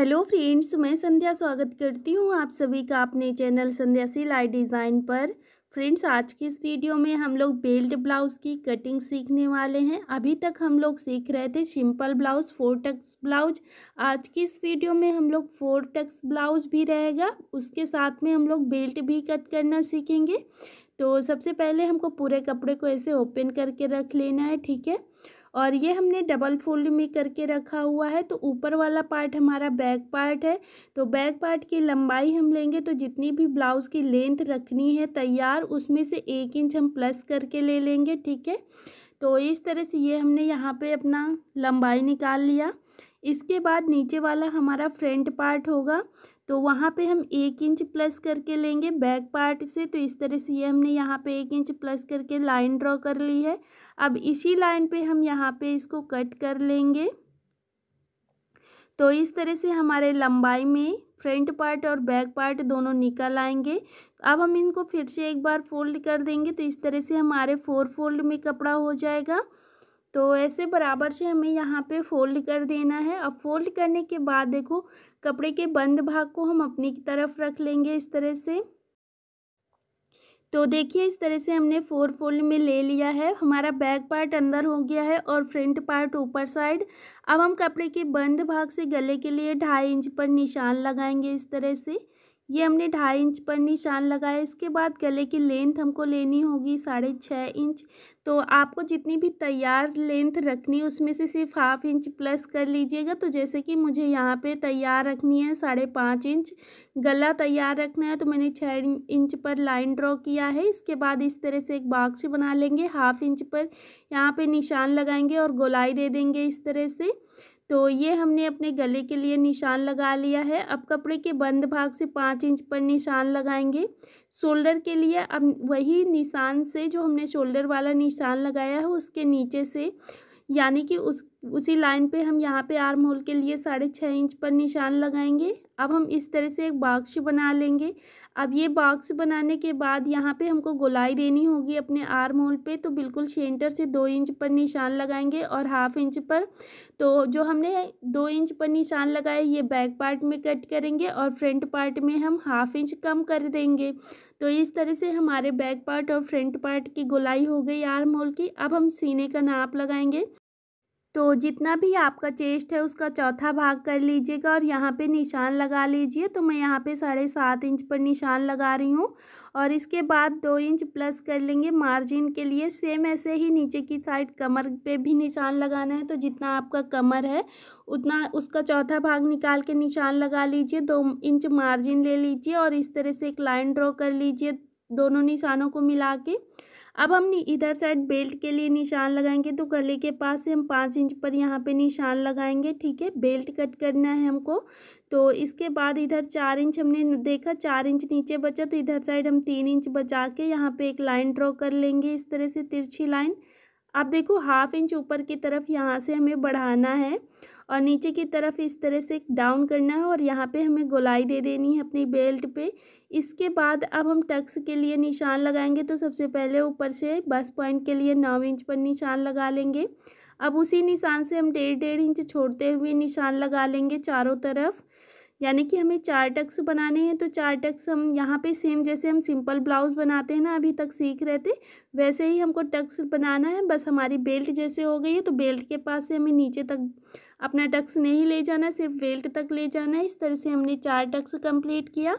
hello friends मैं संध्या स्वागत करती हूँ आप सभी का अपने चैनल संध्या सिलाई डिज़ाइन पर फ्रेंड्स आज की इस वीडियो में हम लोग बेल्ट ब्लाउज़ की कटिंग सीखने वाले हैं अभी तक हम लोग सीख रहे थे simple blouse four tucks blouse आज की इस वीडियो में हम लोग फोर टक्स ब्लाउज भी रहेगा उसके साथ में हम लोग बेल्ट भी कट करना सीखेंगे तो सबसे पहले हमको पूरे कपड़े को ऐसे ओपन करके रख लेना है ठीक है और ये हमने डबल फोल्ड में करके रखा हुआ है तो ऊपर वाला पार्ट हमारा बैक पार्ट है तो बैक पार्ट की लंबाई हम लेंगे तो जितनी भी ब्लाउज़ की लेंथ रखनी है तैयार उसमें से एक इंच हम प्लस करके ले लेंगे ठीक है तो इस तरह से ये हमने यहाँ पे अपना लंबाई निकाल लिया इसके बाद नीचे वाला हमारा फ्रंट पार्ट होगा तो वहाँ पे हम एक इंच प्लस करके लेंगे बैक पार्ट से तो इस तरह से ये हमने यहाँ पे एक इंच प्लस करके लाइन ड्रॉ कर ली है अब इसी लाइन पे हम यहाँ पे इसको कट कर लेंगे तो इस तरह से हमारे लंबाई में फ्रंट पार्ट और बैक पार्ट दोनों निकल आएंगे अब हम इनको फिर से एक बार फोल्ड कर देंगे तो इस तरह से हमारे फोर फोल्ड में कपड़ा हो जाएगा तो ऐसे बराबर से हमें यहाँ पे फोल्ड कर देना है अब फोल्ड करने के बाद देखो कपड़े के बंद भाग को हम अपनी तरफ रख लेंगे इस तरह से तो देखिए इस तरह से हमने फोर फोल्ड में ले लिया है हमारा बैक पार्ट अंदर हो गया है और फ्रंट पार्ट ऊपर साइड अब हम कपड़े के बंद भाग से गले के लिए ढाई इंच पर निशान लगाएंगे इस तरह से ये हमने ढाई इंच पर निशान लगाया इसके बाद गले की लेंथ हमको लेनी होगी साढ़े छः इंच तो आपको जितनी भी तैयार लेंथ रखनी उसमें से सिर्फ हाफ इंच प्लस कर लीजिएगा तो जैसे कि मुझे यहाँ पे तैयार रखनी है साढ़े पाँच इंच गला तैयार रखना है तो मैंने छः इंच पर लाइन ड्रॉ किया है इसके बाद इस तरह से एक बाक्स बना लेंगे हाफ इंच पर यहाँ पर निशान लगाएंगे और गोलाई दे देंगे इस तरह से तो ये हमने अपने गले के लिए निशान लगा लिया है अब कपड़े के बंद भाग से पाँच इंच पर निशान लगाएंगे शोल्डर के लिए अब वही निशान से जो हमने शोल्डर वाला निशान लगाया है उसके नीचे से यानी कि उस उसी लाइन पे हम यहाँ पे आर्म होल के लिए साढ़े छः इंच पर निशान लगाएंगे अब हम इस तरह से एक बाक्स बना लेंगे अब ये बॉक्स बनाने के बाद यहाँ पे हमको गोलाई देनी होगी अपने आर्म होल पे तो बिल्कुल सेंटर से दो इंच पर निशान लगाएंगे और हाफ इंच पर तो जो हमने दो इंच पर निशान लगाए ये बैक पार्ट में कट करेंगे और फ्रंट पार्ट में हम हाफ इंच कम कर देंगे तो इस तरह से हमारे बैक पार्ट और फ्रंट पार्ट की गोलाई हो गई आर्म होल की अब हम सीने का नाप लगाएंगे तो जितना भी आपका चेस्ट है उसका चौथा भाग कर लीजिएगा और यहाँ पे निशान लगा लीजिए तो मैं यहाँ पे साढ़े सात इंच पर निशान लगा रही हूँ और इसके बाद दो इंच प्लस कर लेंगे मार्जिन के लिए सेम ऐसे ही नीचे की साइड कमर पे भी निशान लगाना है तो जितना आपका कमर है उतना उसका चौथा भाग निकाल के निशान लगा लीजिए दो इंच मार्जिन ले लीजिए और इस तरह से एक लाइन ड्रॉ कर लीजिए दोनों निशानों को मिला के अब हम इधर साइड बेल्ट के लिए निशान लगाएंगे तो गले के पास से हम पाँच इंच पर यहाँ पे निशान लगाएंगे ठीक है बेल्ट कट करना है हमको तो इसके बाद इधर चार इंच हमने देखा चार इंच नीचे बचा तो इधर साइड हम तीन इंच बचा के यहाँ पे एक लाइन ड्रॉ कर लेंगे इस तरह से तिरछी लाइन आप देखो हाफ इंच ऊपर की तरफ यहाँ से हमें बढ़ाना है और नीचे की तरफ इस तरह से डाउन करना है और यहाँ पे हमें गोलाई दे देनी है अपनी बेल्ट पे इसके बाद अब हम टक्स के लिए निशान लगाएंगे तो सबसे पहले ऊपर से बस पॉइंट के लिए नौ इंच पर निशान लगा लेंगे अब उसी निशान से हम डेढ़ डेढ़ इंच छोड़ते हुए निशान लगा लेंगे चारों तरफ यानी कि हमें चार टक्स बनाने हैं तो चार टक्स हम यहाँ पे सेम जैसे हम सिंपल ब्लाउज़ बनाते हैं ना अभी तक सीख रहे थे वैसे ही हमको टक्स बनाना है बस हमारी बेल्ट जैसे हो गई है तो बेल्ट के पास से हमें नीचे तक अपना टक्स नहीं ले जाना सिर्फ बेल्ट तक ले जाना है इस तरह से हमने चार टक्स कम्प्लीट किया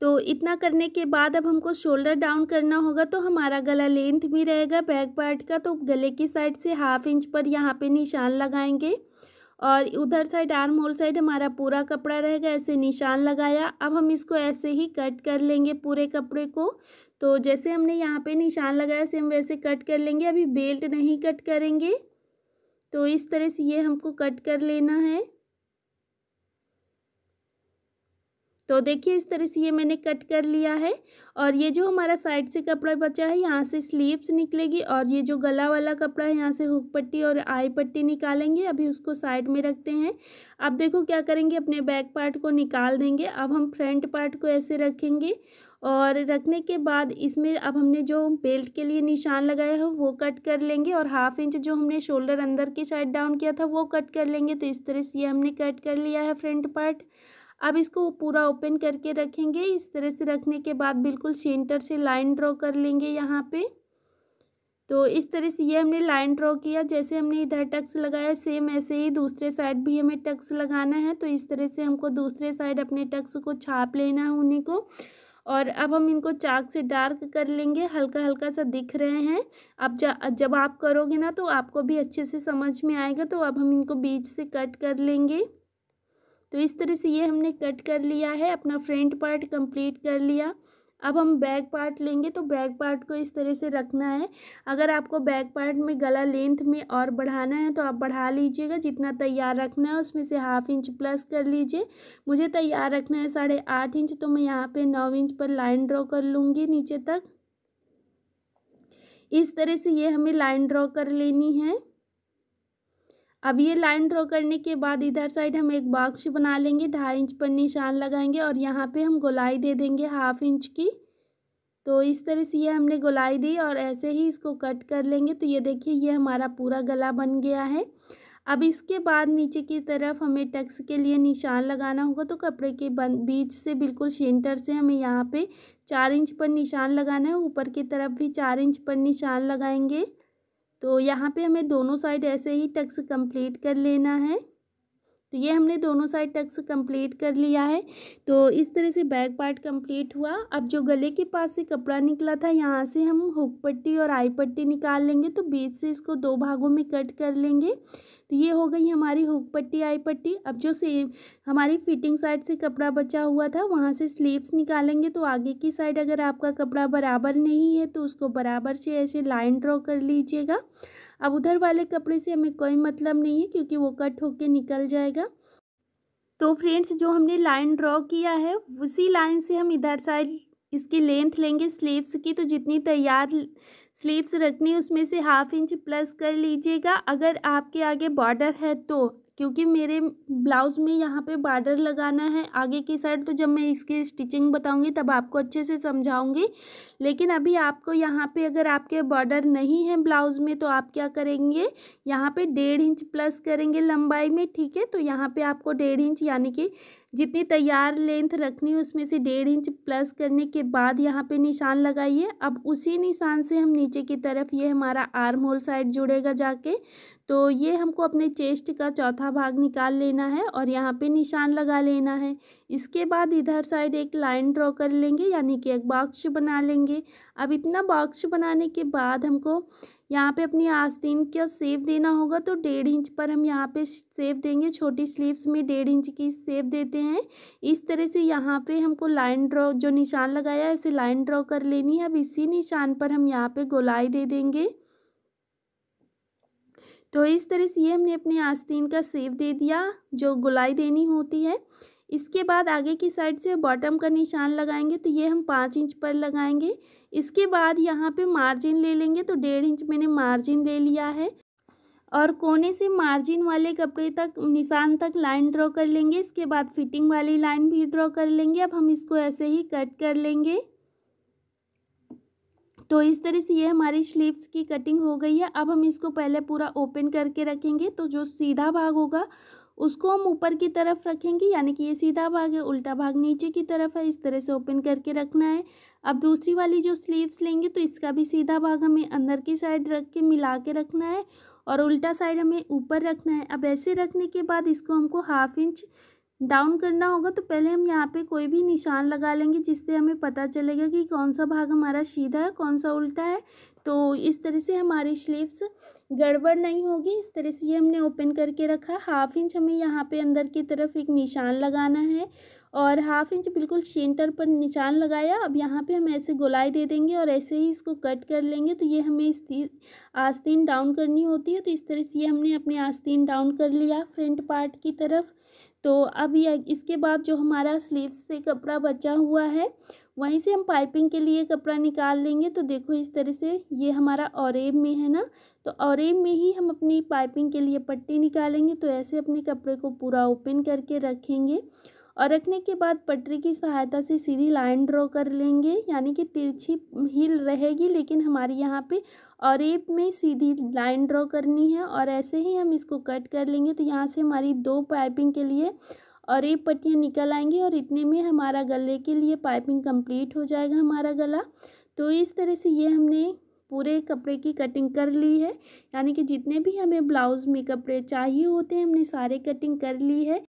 तो इतना करने के बाद अब हमको शोल्डर डाउन करना होगा तो हमारा गला लेंथ भी रहेगा बैक पार्ट का तो गले की साइड से हाफ इंच पर यहाँ पे निशान लगाएंगे और उधर साइड आर्म होल साइड हमारा पूरा कपड़ा रहेगा ऐसे निशान लगाया अब हम इसको ऐसे ही कट कर लेंगे पूरे कपड़े को तो जैसे हमने यहाँ पे निशान लगाया सेम वैसे कट कर लेंगे अभी बेल्ट नहीं कट करेंगे तो इस तरह से ये हमको कट कर लेना है तो देखिए इस तरह से ये मैंने कट कर लिया है और ये जो हमारा साइड से कपड़ा बचा है यहाँ से स्लीव्स निकलेगी और ये जो गला वाला कपड़ा है यहाँ से हुक पट्टी और आई पट्टी निकालेंगे अभी उसको साइड में रखते हैं अब देखो क्या करेंगे अपने बैक पार्ट को निकाल देंगे अब हम फ्रंट पार्ट को ऐसे रखेंगे और रखने के बाद इसमें अब हमने जो बेल्ट के लिए निशान लगाया है वो कट कर लेंगे और हाफ इंच जो हमने शोल्डर अंदर की साइड डाउन किया था वो कट कर लेंगे तो इस तरह से ये हमने कट कर लिया है फ्रंट पार्ट अब इसको पूरा ओपन करके रखेंगे इस तरह से रखने के बाद बिल्कुल सेंटर से लाइन ड्रॉ कर लेंगे यहाँ पे तो इस तरह से ये हमने लाइन ड्रॉ किया जैसे हमने इधर टक्स लगाया सेम ऐसे ही दूसरे साइड भी हमें टक्स लगाना है तो इस तरह से हमको दूसरे साइड अपने टक्स को छाप लेना है उन्हीं को और अब हम इनको चाक से डार्क कर लेंगे हल्का हल्का सा दिख रहे हैं अब जब आप करोगे ना तो आपको भी अच्छे से समझ में आएगा तो अब हम इनको बीच से कट कर लेंगे तो इस तरह से ये हमने कट कर लिया है अपना फ्रंट पार्ट कंप्लीट कर लिया अब हम बैक पार्ट लेंगे तो बैक पार्ट को इस तरह से रखना है अगर आपको बैक पार्ट में गला लेंथ में और बढ़ाना है तो आप बढ़ा लीजिएगा जितना तैयार रखना है उसमें से हाफ इंच प्लस कर लीजिए मुझे तैयार रखना है साढ़े आठ इंच तो मैं यहाँ पे नौ इंच पर लाइन ड्रॉ कर लूँगी नीचे तक इस तरह से ये हमें लाइन ड्रॉ कर लेनी है अब ये लाइन ड्रॉ करने के बाद इधर साइड हम एक बॉक्स बना लेंगे ढाई इंच पर निशान लगाएंगे और यहाँ पे हम गोलाई दे देंगे हाफ इंच की तो इस तरह से ये हमने गोलाई दी और ऐसे ही इसको कट कर लेंगे तो ये देखिए ये हमारा पूरा गला बन गया है अब इसके बाद नीचे की तरफ हमें टक्स के लिए निशान लगाना होगा तो कपड़े के बीच से बिल्कुल सेंटर से हमें यहाँ पे चार इंच पर निशान लगाना है ऊपर की तरफ भी चार इंच पर निशान लगाएंगे तो यहाँ पे हमें दोनों साइड ऐसे ही टक्स कंप्लीट कर लेना है तो ये हमने दोनों साइड तक से कंप्लीट कर लिया है तो इस तरह से बैक पार्ट कंप्लीट हुआ अब जो गले के पास से कपड़ा निकला था यहाँ से हम हुक पट्टी और आई पट्टी निकाल लेंगे तो बीच से इसको दो भागों में कट कर लेंगे तो ये हो गई हमारी हुक पट्टी आई पट्टी अब जो से हमारी फिटिंग साइड से कपड़ा बचा हुआ था वहाँ से स्लीव्स निकालेंगे तो आगे की साइड अगर आपका कपड़ा बराबर नहीं है तो उसको बराबर से ऐसे लाइन ड्रॉ कर लीजिएगा अब उधर वाले कपड़े से हमें कोई मतलब नहीं है क्योंकि वो कट होके निकल जाएगा तो फ्रेंड्स जो हमने लाइन ड्रॉ किया है उसी लाइन से हम इधर साइड इसकी लेंथ लेंगे स्लीव्स की तो जितनी तैयार स्लीव्स रखनी उसमें से हाफ इंच प्लस कर लीजिएगा अगर आपके आगे बॉर्डर है तो क्योंकि मेरे ब्लाउज़ में यहाँ पे बार्डर लगाना है आगे की साइड तो जब मैं इसकी स्टिचिंग बताऊँगी तब आपको अच्छे से समझाऊँगी लेकिन अभी आपको यहाँ पे अगर आपके बॉर्डर नहीं है ब्लाउज़ में तो आप क्या करेंगे यहाँ पे डेढ़ इंच प्लस करेंगे लंबाई में ठीक है तो यहाँ पे आपको डेढ़ इंच यानी कि जितनी तैयार लेंथ रखनी है उसमें से डेढ़ इंच प्लस करने के बाद यहाँ पे निशान लगाइए अब उसी निशान से हम नीचे की तरफ ये हमारा आर्म होल साइड जुड़ेगा जाके तो ये हमको अपने चेस्ट का चौथा भाग निकाल लेना है और यहाँ पे निशान लगा लेना है इसके बाद इधर साइड एक लाइन ड्रॉ कर लेंगे यानी कि एक बॉक्स बना लेंगे अब इतना बॉक्स बनाने के बाद हमको यहाँ पे अपनी आस्तीन का सेव देना होगा तो डेढ़ इंच पर हम यहाँ पे सेव देंगे छोटी स्लीव्स में डेढ़ इंच की सेव देते हैं इस तरह से यहाँ पे हमको लाइन ड्रॉ जो निशान लगाया है ऐसे लाइन ड्रॉ कर लेनी है अब इसी निशान पर हम यहाँ पे गोलाई दे देंगे तो इस तरह से ये हमने अपने आस्तीन का सेव दे दिया जो गोलाई देनी होती है इसके बाद आगे की साइड से बॉटम का निशान लगाएंगे तो ये हम पाँच इंच पर लगाएंगे इसके बाद यहाँ पे मार्जिन ले लेंगे तो डेढ़ इंच मैंने मार्जिन ले लिया है और कोने से मार्जिन वाले कपड़े तक निशान तक लाइन ड्रॉ कर लेंगे इसके बाद फिटिंग वाली लाइन भी ड्रॉ कर लेंगे अब हम इसको ऐसे ही कट कर लेंगे तो इस तरह से ये हमारी स्लीव्स की कटिंग हो गई है अब हम इसको पहले पूरा ओपन करके रखेंगे तो जो सीधा भाग होगा उसको हम ऊपर की तरफ रखेंगे यानी कि ये सीधा भाग है उल्टा भाग नीचे की तरफ है इस तरह से ओपन करके रखना है अब दूसरी वाली जो स्लीव्स लेंगे तो इसका भी सीधा भाग हमें अंदर की साइड रख के मिला के रखना है और उल्टा साइड हमें ऊपर रखना है अब ऐसे रखने के बाद इसको हमको हाफ इंच डाउन करना होगा तो पहले हम यहाँ पे कोई भी निशान लगा लेंगे जिससे हमें पता चलेगा कि कौन सा भाग हमारा सीधा है कौन सा उल्टा है तो इस तरह से हमारी स्लीव्स गड़बड़ नहीं होगी इस तरह से ये हमने ओपन करके रखा हाफ इंच हमें यहाँ पे अंदर की तरफ एक निशान लगाना है और हाफ इंच बिल्कुल सेंटर पर निशान लगाया अब यहाँ पे हम ऐसे गोलाई दे देंगे और ऐसे ही इसको कट कर लेंगे तो ये हमें इस आस्तीन डाउन करनी होती है तो इस तरह से ये हमने अपने आस्तीन डाउन कर लिया फ्रंट पार्ट की तरफ तो अब यह इसके बाद जो हमारा स्लीव से कपड़ा बचा हुआ है वहीं से हम पाइपिंग के लिए कपड़ा निकाल लेंगे तो देखो इस तरह से ये हमारा औरब में है ना तो औरब में ही हम अपनी पाइपिंग के लिए पट्टी निकालेंगे तो ऐसे अपने कपड़े को पूरा ओपन करके रखेंगे और रखने के बाद पटरी की सहायता से सीधी लाइन ड्रॉ कर लेंगे यानी कि तिरछी ही रहेगी लेकिन हमारे यहाँ पे और एप में सीधी लाइन ड्रॉ करनी है और ऐसे ही हम इसको कट कर लेंगे तो यहाँ से हमारी दो पाइपिंग के लिए और एक पट्टियाँ निकल आएंगी और इतने में हमारा गले के लिए पाइपिंग कंप्लीट हो जाएगा हमारा गला तो इस तरह से ये हमने पूरे कपड़े की कटिंग कर ली है यानी कि जितने भी हमें ब्लाउज़ में कपड़े चाहिए होते हैं हमने सारे कटिंग कर ली है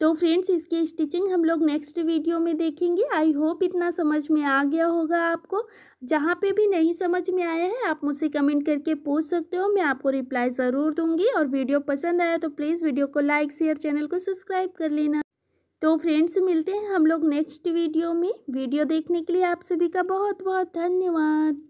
तो फ्रेंड्स इसकी स्टिचिंग हम लोग नेक्स्ट वीडियो में देखेंगे आई होप इतना समझ में आ गया होगा आपको जहाँ पे भी नहीं समझ में आया है आप मुझसे कमेंट करके पूछ सकते हो मैं आपको रिप्लाई ज़रूर दूंगी और वीडियो पसंद आया तो प्लीज़ वीडियो को लाइक शेयर चैनल को सब्सक्राइब कर लेना तो फ्रेंड्स मिलते हैं हम लोग नेक्स्ट वीडियो में वीडियो देखने के लिए आप सभी का बहुत बहुत धन्यवाद